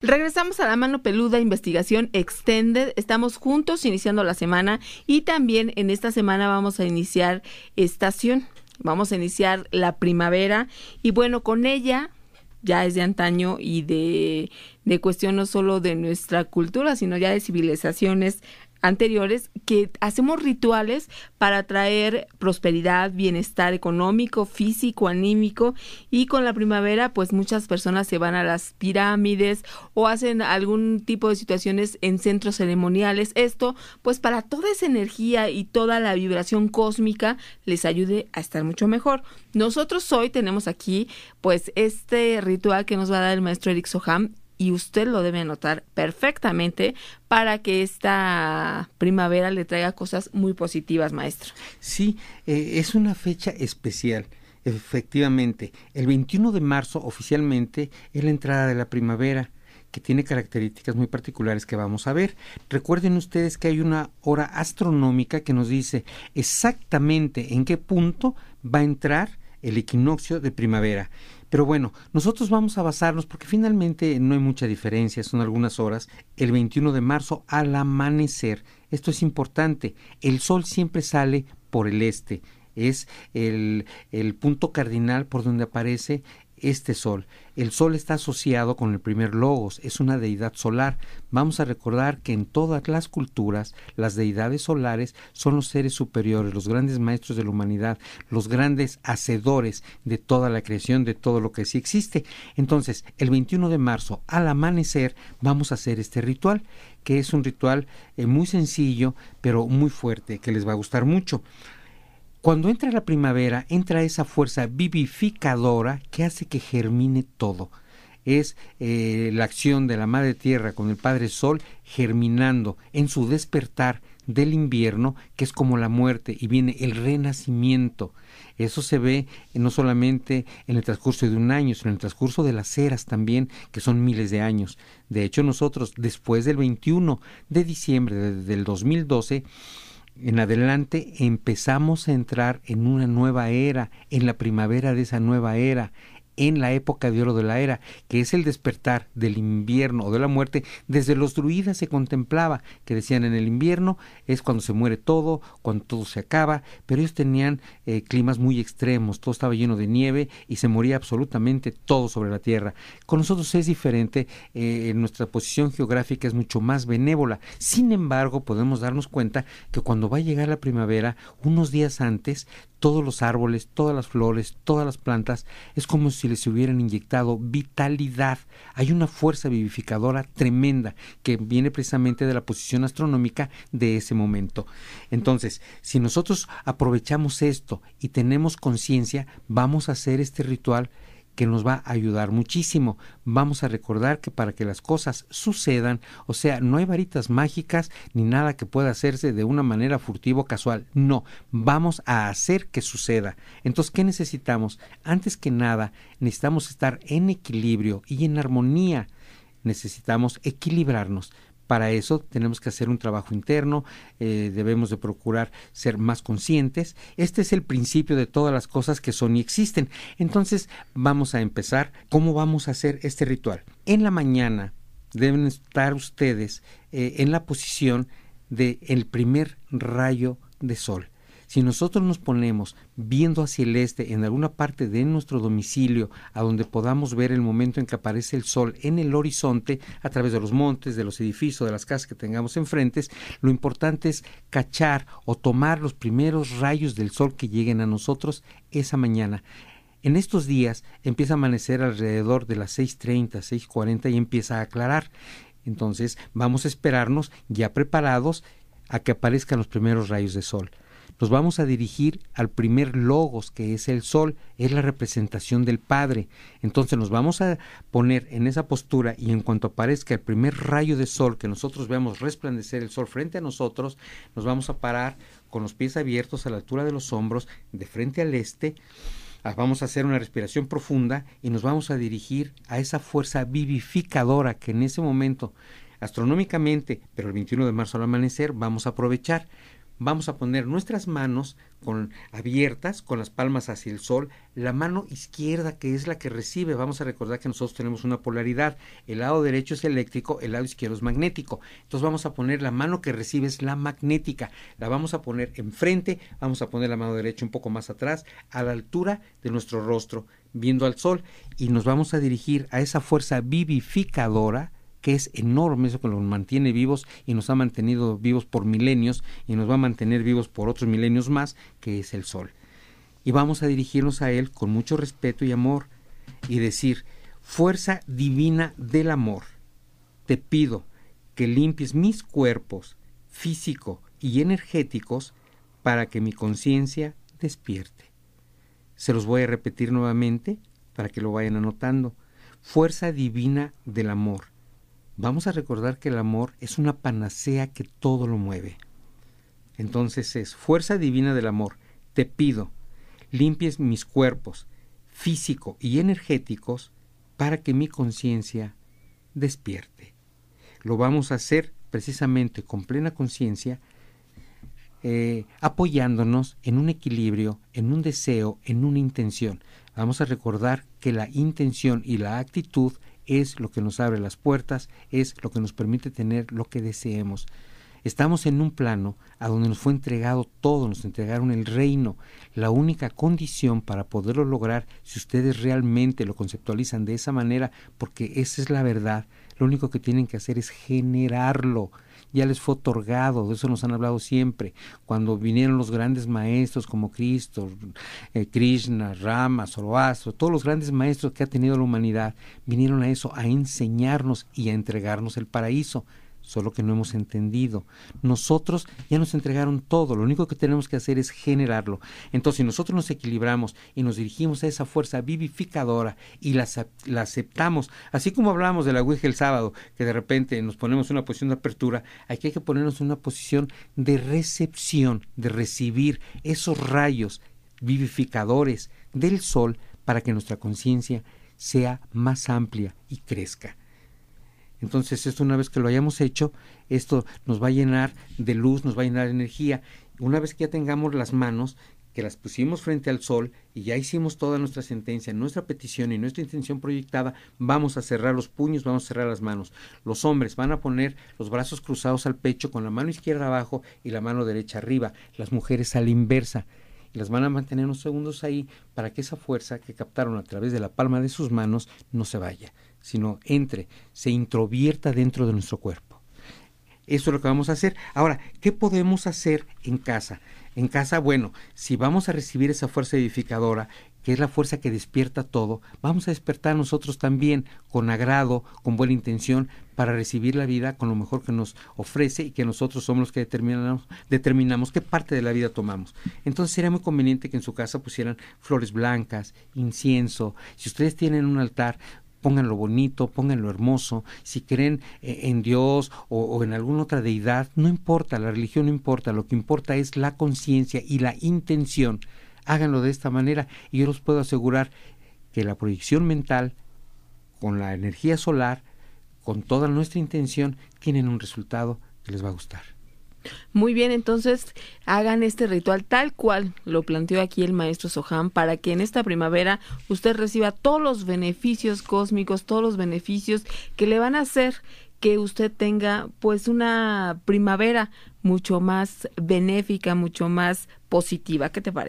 Regresamos a la mano peluda investigación extended. Estamos juntos iniciando la semana y también en esta semana vamos a iniciar estación. Vamos a iniciar la primavera y bueno, con ella ya es de antaño y de, cuestión no solo de nuestra cultura, sino ya de civilizaciones anteriores que hacemos rituales para traer prosperidad, bienestar económico, físico, anímico y con la primavera pues muchas personas se van a las pirámides o hacen algún tipo de situaciones en centros ceremoniales. Esto pues para toda esa energía y toda la vibración cósmica les ayude a estar mucho mejor. Nosotros hoy tenemos aquí pues este ritual que nos va a dar el maestro Eric Soham y usted lo debe anotar perfectamente para que esta primavera le traiga cosas muy positivas, maestro. Sí, eh, es una fecha especial. Efectivamente, el 21 de marzo oficialmente es la entrada de la primavera que tiene características muy particulares que vamos a ver. Recuerden ustedes que hay una hora astronómica que nos dice exactamente en qué punto va a entrar el equinoccio de primavera pero bueno, nosotros vamos a basarnos, porque finalmente no hay mucha diferencia, son algunas horas, el 21 de marzo al amanecer. Esto es importante, el sol siempre sale por el este, es el, punto cardinal por donde aparece este sol. El sol está asociado con el primer logos, es una deidad solar. Vamos a recordar que en todas las culturas las deidades solares son los seres superiores, los grandes maestros de la humanidad, los grandes hacedores de toda la creación, de todo lo que sí existe. Entonces, el 21 de marzo, al amanecer, vamos a hacer este ritual, que es un ritual eh, muy sencillo, pero muy fuerte, que les va a gustar mucho. Cuando entra la primavera, entra esa fuerza vivificadora que hace que germine todo. Es eh, la acción de la Madre Tierra con el Padre Sol germinando en su despertar del invierno, que es como la muerte, y viene el renacimiento. Eso se ve no solamente en el transcurso de un año, sino en el transcurso de las eras también, que son miles de años. De hecho, nosotros, después del 21 de diciembre del 2012, en adelante empezamos a entrar en una nueva era, en la primavera de esa nueva era, en la época de oro de la era, que es el despertar del invierno o de la muerte, desde los druidas se contemplaba, que decían en el invierno es cuando se muere todo, cuando todo se acaba, pero ellos tenían eh, climas muy extremos, todo estaba lleno de nieve y se moría absolutamente todo sobre la tierra. Con nosotros es diferente, eh, en nuestra posición geográfica es mucho más benévola, sin embargo podemos darnos cuenta que cuando va a llegar la primavera, unos días antes, todos los árboles, todas las flores, todas las plantas, es como si les hubieran inyectado vitalidad. Hay una fuerza vivificadora tremenda que viene precisamente de la posición astronómica de ese momento. Entonces, si nosotros aprovechamos esto y tenemos conciencia, vamos a hacer este ritual que nos va a ayudar muchísimo. Vamos a recordar que para que las cosas sucedan, o sea, no hay varitas mágicas ni nada que pueda hacerse de una manera furtiva o casual. No, vamos a hacer que suceda. Entonces, ¿qué necesitamos? Antes que nada, necesitamos estar en equilibrio y en armonía. Necesitamos equilibrarnos. Para eso tenemos que hacer un trabajo interno, eh, debemos de procurar ser más conscientes. Este es el principio de todas las cosas que son y existen. Entonces vamos a empezar. ¿Cómo vamos a hacer este ritual? En la mañana deben estar ustedes eh, en la posición del primer rayo de sol. Si nosotros nos ponemos viendo hacia el este en alguna parte de nuestro domicilio, a donde podamos ver el momento en que aparece el sol en el horizonte, a través de los montes, de los edificios, de las casas que tengamos enfrentes, lo importante es cachar o tomar los primeros rayos del sol que lleguen a nosotros esa mañana. En estos días empieza a amanecer alrededor de las 6.30, 6.40 y empieza a aclarar. Entonces vamos a esperarnos ya preparados a que aparezcan los primeros rayos de sol nos vamos a dirigir al primer logos, que es el sol, es la representación del Padre. Entonces nos vamos a poner en esa postura y en cuanto aparezca el primer rayo de sol, que nosotros veamos resplandecer el sol frente a nosotros, nos vamos a parar con los pies abiertos a la altura de los hombros, de frente al este. Ah, vamos a hacer una respiración profunda y nos vamos a dirigir a esa fuerza vivificadora que en ese momento astronómicamente, pero el 21 de marzo al amanecer vamos a aprovechar vamos a poner nuestras manos con, abiertas, con las palmas hacia el sol, la mano izquierda que es la que recibe, vamos a recordar que nosotros tenemos una polaridad, el lado derecho es eléctrico, el lado izquierdo es magnético, entonces vamos a poner la mano que recibe es la magnética, la vamos a poner enfrente, vamos a poner la mano derecha un poco más atrás, a la altura de nuestro rostro, viendo al sol, y nos vamos a dirigir a esa fuerza vivificadora, que es enorme, eso que nos mantiene vivos y nos ha mantenido vivos por milenios y nos va a mantener vivos por otros milenios más, que es el Sol. Y vamos a dirigirnos a Él con mucho respeto y amor y decir, fuerza divina del amor, te pido que limpies mis cuerpos físico y energéticos para que mi conciencia despierte. Se los voy a repetir nuevamente para que lo vayan anotando. Fuerza divina del amor vamos a recordar que el amor es una panacea que todo lo mueve. Entonces es fuerza divina del amor, te pido, limpies mis cuerpos, físico y energéticos, para que mi conciencia despierte. Lo vamos a hacer precisamente con plena conciencia, eh, apoyándonos en un equilibrio, en un deseo, en una intención. Vamos a recordar que la intención y la actitud es lo que nos abre las puertas, es lo que nos permite tener lo que deseemos. Estamos en un plano a donde nos fue entregado todo, nos entregaron el reino. La única condición para poderlo lograr, si ustedes realmente lo conceptualizan de esa manera, porque esa es la verdad, lo único que tienen que hacer es generarlo, ya les fue otorgado, de eso nos han hablado siempre. Cuando vinieron los grandes maestros como Cristo, eh, Krishna, Rama, Zoroastro, todos los grandes maestros que ha tenido la humanidad, vinieron a eso, a enseñarnos y a entregarnos el paraíso solo que no hemos entendido. Nosotros ya nos entregaron todo, lo único que tenemos que hacer es generarlo. Entonces, si nosotros nos equilibramos y nos dirigimos a esa fuerza vivificadora y la, la aceptamos, así como hablábamos de la Ouija el sábado, que de repente nos ponemos en una posición de apertura, aquí hay que ponernos en una posición de recepción, de recibir esos rayos vivificadores del sol para que nuestra conciencia sea más amplia y crezca. Entonces, esto una vez que lo hayamos hecho, esto nos va a llenar de luz, nos va a llenar de energía. Una vez que ya tengamos las manos, que las pusimos frente al sol y ya hicimos toda nuestra sentencia, nuestra petición y nuestra intención proyectada, vamos a cerrar los puños, vamos a cerrar las manos. Los hombres van a poner los brazos cruzados al pecho con la mano izquierda abajo y la mano derecha arriba, las mujeres a la inversa. Y las van a mantener unos segundos ahí para que esa fuerza que captaron a través de la palma de sus manos no se vaya sino entre, se introvierta dentro de nuestro cuerpo. Eso es lo que vamos a hacer. Ahora, ¿qué podemos hacer en casa? En casa, bueno, si vamos a recibir esa fuerza edificadora, que es la fuerza que despierta todo, vamos a despertar nosotros también con agrado, con buena intención, para recibir la vida con lo mejor que nos ofrece y que nosotros somos los que determinamos, determinamos qué parte de la vida tomamos. Entonces sería muy conveniente que en su casa pusieran flores blancas, incienso. Si ustedes tienen un altar, pónganlo bonito, pónganlo hermoso, si creen eh, en Dios o, en alguna otra deidad, no importa, la religión no importa, lo que importa es la conciencia y la intención. Háganlo de esta manera y yo los puedo asegurar que la proyección mental con la energía solar, con toda nuestra intención, tienen un resultado que les va a gustar. Muy bien, entonces hagan este ritual tal cual lo planteó aquí el maestro Soham para que en esta primavera usted reciba todos los beneficios cósmicos, todos los beneficios que le van a hacer que usted tenga pues una primavera mucho más benéfica, mucho más positiva. ¿Qué te parece?